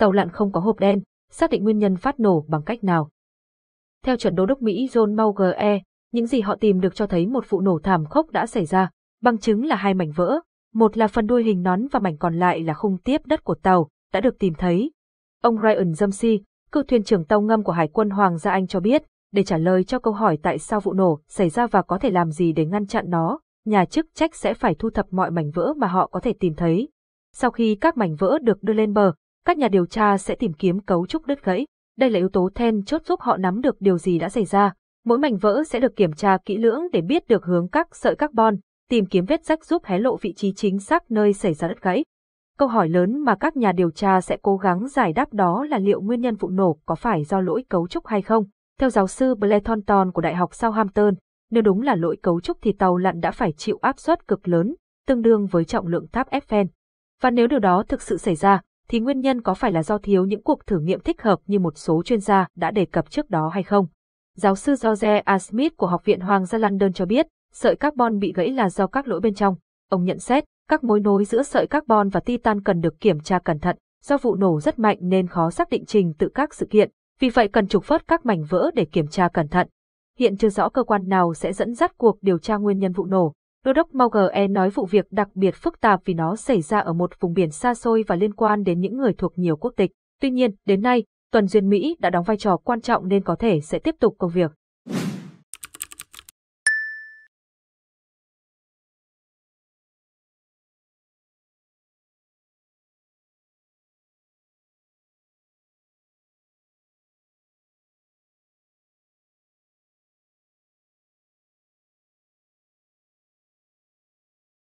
tàu lặn không có hộp đen, xác định nguyên nhân phát nổ bằng cách nào. Theo chuẩn đô đốc Mỹ John Mauge, những gì họ tìm được cho thấy một vụ nổ thảm khốc đã xảy ra, bằng chứng là hai mảnh vỡ, một là phần đuôi hình nón và mảnh còn lại là khung tiếp đất của tàu, đã được tìm thấy. Ông Ryan Jamsey, cựu thuyền trưởng tàu ngâm của Hải quân Hoàng gia Anh cho biết, để trả lời cho câu hỏi tại sao vụ nổ xảy ra và có thể làm gì để ngăn chặn nó, nhà chức trách sẽ phải thu thập mọi mảnh vỡ mà họ có thể tìm thấy. Sau khi các mảnh vỡ được đưa lên bờ, các nhà điều tra sẽ tìm kiếm cấu trúc đứt gãy. Đây là yếu tố then chốt giúp họ nắm được điều gì đã xảy ra. Mỗi mảnh vỡ sẽ được kiểm tra kỹ lưỡng để biết được hướng các sợi carbon, tìm kiếm vết rách giúp hé lộ vị trí chính xác nơi xảy ra đứt gãy. Câu hỏi lớn mà các nhà điều tra sẽ cố gắng giải đáp đó là liệu nguyên nhân vụ nổ có phải do lỗi cấu trúc hay không. Theo giáo sư Blair Thornton của Đại học Southampton, nếu đúng là lỗi cấu trúc thì tàu lặn đã phải chịu áp suất cực lớn, tương đương với trọng lượng tháp Eiffel. Và nếu điều đó thực sự xảy ra, thì nguyên nhân có phải là do thiếu những cuộc thử nghiệm thích hợp như một số chuyên gia đã đề cập trước đó hay không? Giáo sư George A. Smith của Học viện Hoàng gia London cho biết, sợi carbon bị gãy là do các lỗi bên trong. Ông nhận xét, các mối nối giữa sợi carbon và titan cần được kiểm tra cẩn thận, do vụ nổ rất mạnh nên khó xác định trình tự các sự kiện, vì vậy cần trục vớt các mảnh vỡ để kiểm tra cẩn thận. Hiện chưa rõ cơ quan nào sẽ dẫn dắt cuộc điều tra nguyên nhân vụ nổ, Đô đốc Mauge e nói vụ việc đặc biệt phức tạp vì nó xảy ra ở một vùng biển xa xôi và liên quan đến những người thuộc nhiều quốc tịch. Tuy nhiên, đến nay, tuần duyên Mỹ đã đóng vai trò quan trọng nên có thể sẽ tiếp tục công việc.